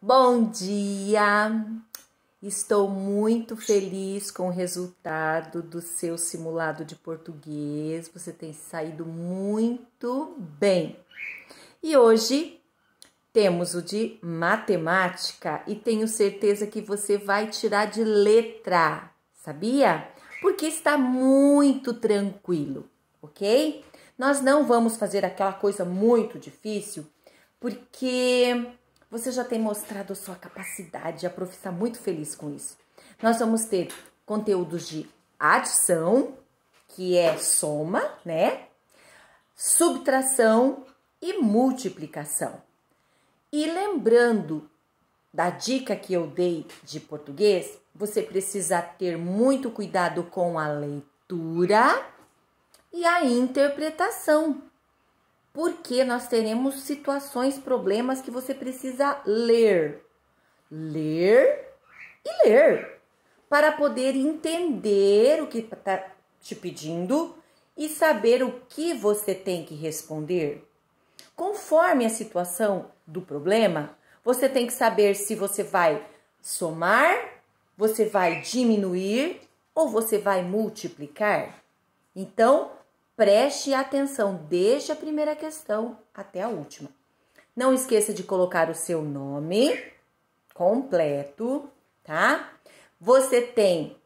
Bom dia! Estou muito feliz com o resultado do seu simulado de português. Você tem saído muito bem. E hoje temos o de matemática e tenho certeza que você vai tirar de letra, sabia? Porque está muito tranquilo, ok? Nós não vamos fazer aquela coisa muito difícil, porque você já tem mostrado sua capacidade, a Prof está muito feliz com isso. Nós vamos ter conteúdos de adição, que é soma, né? Subtração e multiplicação. E lembrando da dica que eu dei de português, você precisa ter muito cuidado com a leitura e a interpretação porque nós teremos situações, problemas que você precisa ler, ler e ler, para poder entender o que está te pedindo e saber o que você tem que responder. Conforme a situação do problema, você tem que saber se você vai somar, você vai diminuir ou você vai multiplicar. Então, Preste atenção desde a primeira questão até a última. Não esqueça de colocar o seu nome completo, tá? Você tem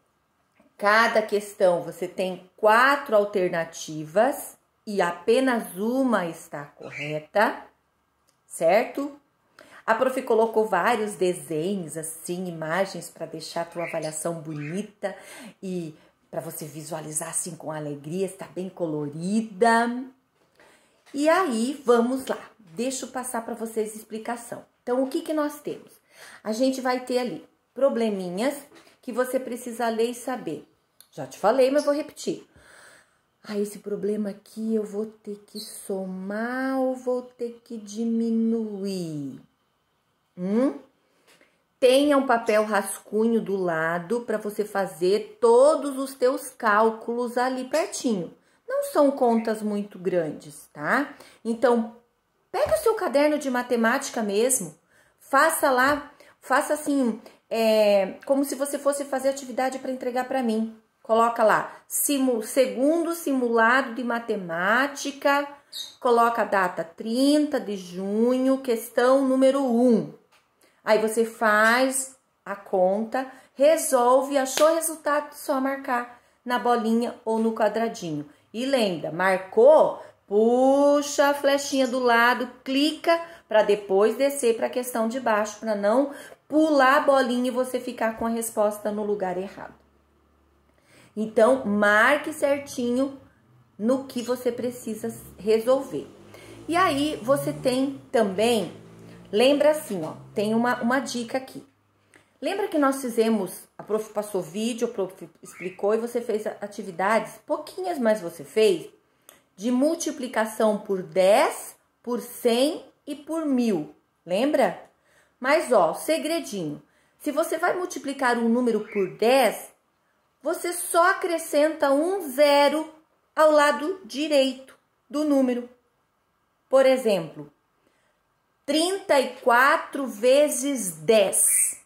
cada questão, você tem quatro alternativas e apenas uma está correta, certo? A prof colocou vários desenhos assim, imagens para deixar a tua avaliação bonita e para você visualizar assim com alegria, está bem colorida. E aí, vamos lá. Deixa eu passar para vocês a explicação. Então, o que, que nós temos? A gente vai ter ali probleminhas que você precisa ler e saber. Já te falei, mas vou repetir. Ah, esse problema aqui eu vou ter que somar ou vou ter que diminuir? Hum? Tenha um papel rascunho do lado para você fazer todos os teus cálculos ali pertinho. Não são contas muito grandes, tá? Então, pega o seu caderno de matemática mesmo, faça lá, faça assim, é, como se você fosse fazer atividade para entregar para mim. Coloca lá, simu, segundo simulado de matemática, coloca a data 30 de junho, questão número 1. Aí você faz a conta, resolve, achou o resultado, só marcar na bolinha ou no quadradinho. E lembra, marcou, puxa a flechinha do lado, clica para depois descer para a questão de baixo, para não pular a bolinha e você ficar com a resposta no lugar errado. Então, marque certinho no que você precisa resolver. E aí você tem também Lembra assim, ó, tem uma, uma dica aqui. Lembra que nós fizemos, a prof passou vídeo, a prof explicou e você fez atividades, pouquinhas, mas você fez, de multiplicação por 10, por 100 e por mil. Lembra? Mas ó, segredinho. Se você vai multiplicar um número por 10, você só acrescenta um zero ao lado direito do número. Por exemplo, 34 vezes 10.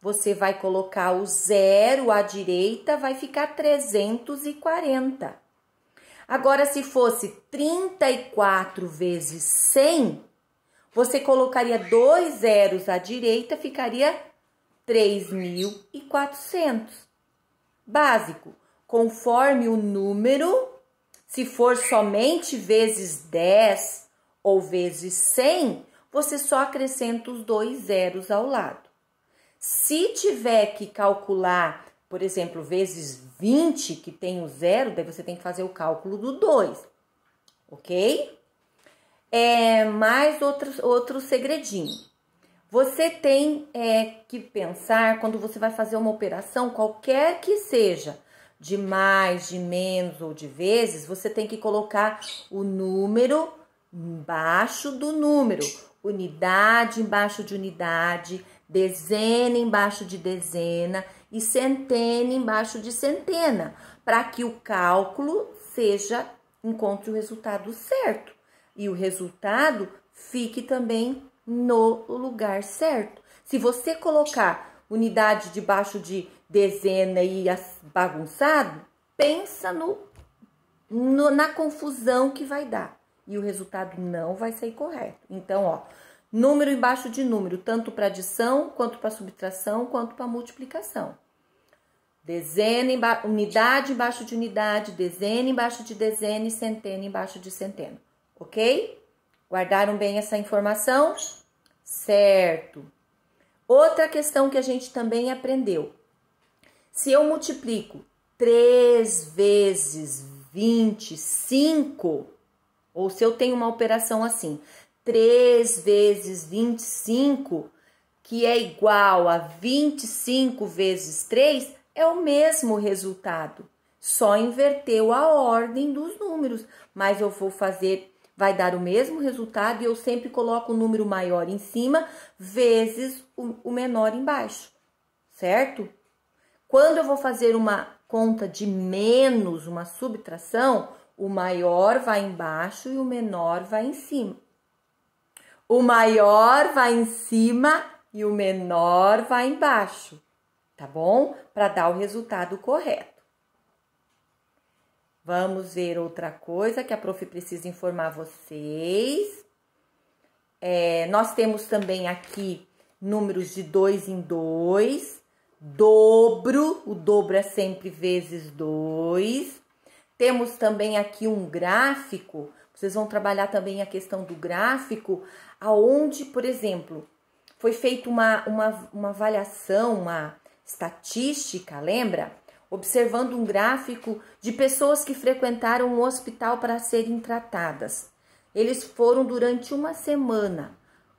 Você vai colocar o zero à direita, vai ficar 340. Agora, se fosse 34 vezes 100, você colocaria dois zeros à direita, ficaria 3.400. Básico, conforme o número, se for somente vezes 10 ou vezes 100, você só acrescenta os dois zeros ao lado. Se tiver que calcular, por exemplo, vezes 20, que tem o zero, daí você tem que fazer o cálculo do 2, ok? É, mais outro, outro segredinho. Você tem é, que pensar quando você vai fazer uma operação, qualquer que seja, de mais, de menos ou de vezes, você tem que colocar o número embaixo do número, unidade embaixo de unidade, dezena embaixo de dezena e centena embaixo de centena, para que o cálculo seja encontre o resultado certo e o resultado fique também no lugar certo. Se você colocar unidade debaixo de dezena e bagunçado, pensa no, no na confusão que vai dar e o resultado não vai sair correto. Então, ó, número embaixo de número, tanto para adição, quanto para subtração, quanto para multiplicação. Dezena, emba unidade embaixo de unidade, dezena embaixo de dezena e centena embaixo de centena. Ok? Guardaram bem essa informação? Certo. Outra questão que a gente também aprendeu. Se eu multiplico 3 vezes 25, ou se eu tenho uma operação assim, 3 vezes 25, que é igual a 25 vezes 3, é o mesmo resultado. Só inverteu a ordem dos números, mas eu vou fazer, vai dar o mesmo resultado e eu sempre coloco o número maior em cima vezes o menor embaixo, certo? Quando eu vou fazer uma conta de menos, uma subtração, o maior vai embaixo e o menor vai em cima. O maior vai em cima e o menor vai embaixo, tá bom? Para dar o resultado correto. Vamos ver outra coisa que a prof precisa informar vocês. É, nós temos também aqui números de dois em dois, dobro, o dobro é sempre vezes dois temos também aqui um gráfico, vocês vão trabalhar também a questão do gráfico, aonde, por exemplo, foi feita uma, uma, uma avaliação, uma estatística, lembra? Observando um gráfico de pessoas que frequentaram o hospital para serem tratadas. Eles foram durante uma semana.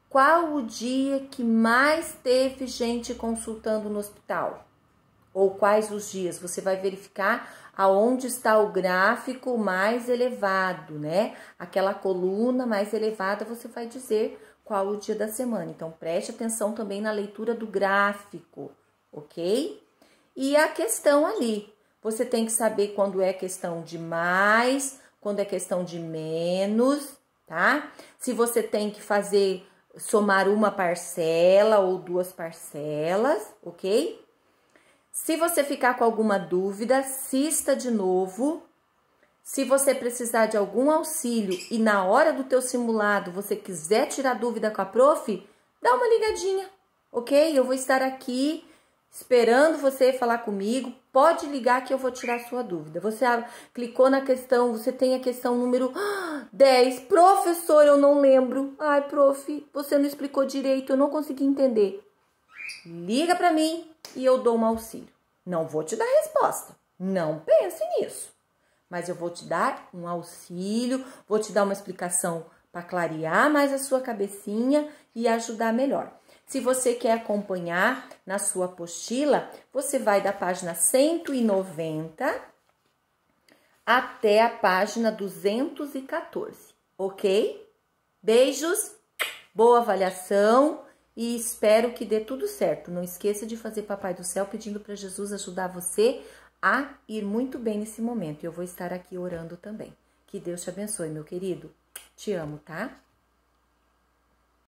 Qual o dia que mais teve gente consultando no hospital? ou quais os dias, você vai verificar aonde está o gráfico mais elevado, né? Aquela coluna mais elevada, você vai dizer qual o dia da semana. Então, preste atenção também na leitura do gráfico, ok? E a questão ali. Você tem que saber quando é questão de mais, quando é questão de menos, tá? Se você tem que fazer somar uma parcela ou duas parcelas, ok? Se você ficar com alguma dúvida, assista de novo. Se você precisar de algum auxílio e na hora do teu simulado você quiser tirar dúvida com a prof, dá uma ligadinha, ok? Eu vou estar aqui esperando você falar comigo. Pode ligar que eu vou tirar a sua dúvida. Você clicou na questão, você tem a questão número 10. Ah, Professor, eu não lembro. Ai, prof, você não explicou direito, eu não consegui entender. Liga para mim, e eu dou um auxílio. Não vou te dar resposta, não pense nisso, mas eu vou te dar um auxílio, vou te dar uma explicação para clarear mais a sua cabecinha e ajudar melhor. Se você quer acompanhar na sua apostila, você vai da página 190 até a página 214, ok? Beijos, boa avaliação e espero que dê tudo certo. Não esqueça de fazer Papai do Céu pedindo para Jesus ajudar você a ir muito bem nesse momento. E Eu vou estar aqui orando também. Que Deus te abençoe, meu querido. Te amo, tá?